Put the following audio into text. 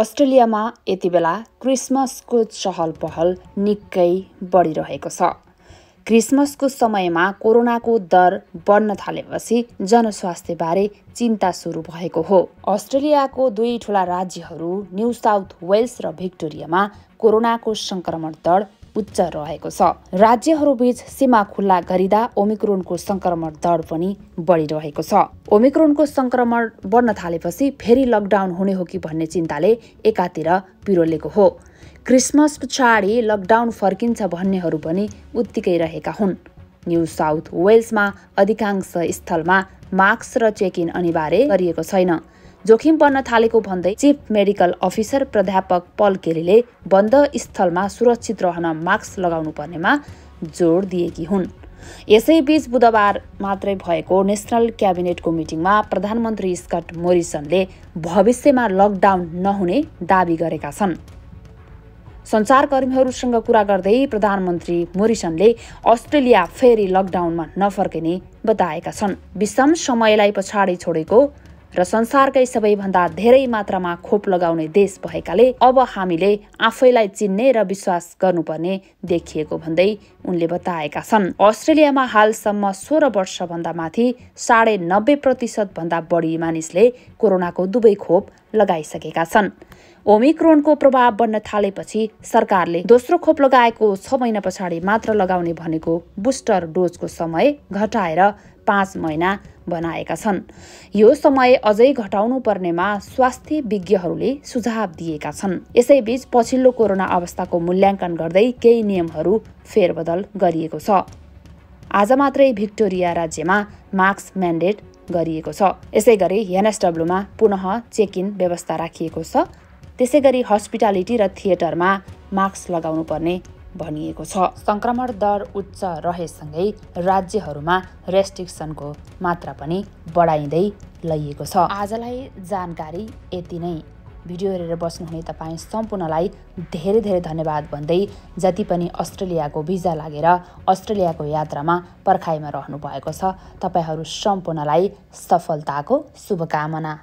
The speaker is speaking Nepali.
अस्ट्रेलियामा बेला क्रिसमसको चहल पहल निकै बढिरहेको छ क्रिसमसको समयमा कोरोनाको दर बढ्न थालेपछि जनस्वास्थ्यबारे चिन्ता सुरु भएको हो अस्ट्रेलियाको दुई ठुला राज्यहरू न्यू साउथ वेल्स र भिक्टोरियामा कोरोनाको सङ्क्रमण दर उच्च रहेको छ राज्यहरूबीच सीमा खुल्ला गरिदा ओमिक्रोनको संक्रमण दर पनि बढिरहेको छ ओमिक्रोनको संक्रमण बढ्न थालेपछि फेरि लकडाउन हुने हो कि भन्ने चिन्ताले एकातिर पिरोलेको हो क्रिसमस पछाडि लकडाउन फर्किन्छ भन्नेहरू पनि उत्तिकै रहेका हुन् न्यू साउथ वेल्समा अधिकांश स्थलमा मास्क र चेक इन अनिवार्य गरिएको छैन जोखिम बन्न थालेको भन्दै चिफ मेडिकल अफिसर प्राध्यापक पल केरीले बन्द स्थलमा सुरक्षित रहन मास्क लगाउनु पर्नेमा जोड दिएकी हुन् यसैबीच बुधबार मात्रै भएको नेसनल क्याबिनेटको मिटिङमा प्रधानमन्त्री स्कट मोरिसनले भविष्यमा लकडाउन नहुने दावी गरेका छन् सञ्चारकर्मीहरूसँग कुरा गर्दै प्रधानमन्त्री मोरिसनले अस्ट्रेलिया फेरि लकडाउनमा नफर्किने बताएका छन् विषम समयलाई पछाडि छोडेको र संसारकै सबैभन्दा धेरै मात्रामा खोप लगाउने देश भएकाले अब हामीले आफैलाई चिन्ने र विश्वास गर्नुपर्ने देखिएको भन्दै उनले बताएका छन् अस्ट्रेलियामा हालसम्म सोह्र वर्षभन्दा माथि साढे नब्बे प्रतिशतभन्दा बढी मानिसले कोरोनाको दुवै खोप लगाइसकेका छन् ओमिक्रोनको प्रभाव बन्न थालेपछि सरकारले दोस्रो खोप लगाएको छ महिना पछाडि मात्र लगाउने भनेको बुस्टर डोजको समय घटाएर पाँच महिना बनाएका छन् यो समय अझै घटाउनु पर्नेमा स्वास्थ्य विज्ञहरूले सुझाव दिएका छन् यसैबीच पछिल्लो कोरोना अवस्थाको मूल्याङ्कन गर्दै केही नियमहरू फेरबदल गरिएको छ आज मात्रै भिक्टोरिया राज्यमा मास्क म्यान्डेट गरिएको छ यसै गरी एनएसडब्लुमा पुनः चेक इन व्यवस्था राखिएको छ त्यसै गरी हस्पिटालिटी र थिएटरमा मास्क लगाउनुपर्ने भनिएको छ सङ्क्रमण दर उच्च रहेसँगै राज्यहरूमा रेस्ट्रिक्सनको मात्रा पनि बढाइँदै लैएको छ आजलाई जानकारी यति नै भिडियो हेरेर बस्नुहुने तपाईँ सम्पूर्णलाई धेरै धेरै धन्यवाद भन्दै जति पनि अस्ट्रेलियाको भिजा लागेर अस्ट्रेलियाको यात्रामा पर्खाइमा रहनु भएको छ तपाईँहरू सम्पूर्णलाई सफलताको शुभकामना